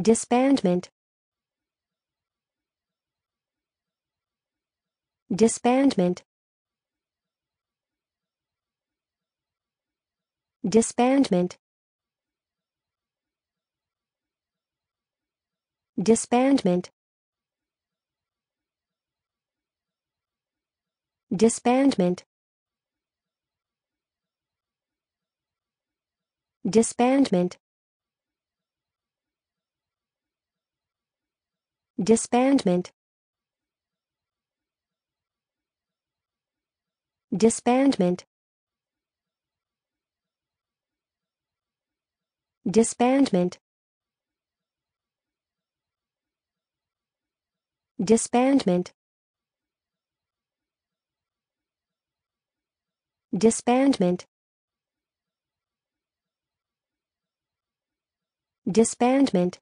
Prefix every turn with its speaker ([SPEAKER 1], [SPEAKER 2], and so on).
[SPEAKER 1] Disbandment Disbandment Disbandment Disbandment Disbandment Disbandment disbandment disbandment disbandment disbandment disbandment disbandment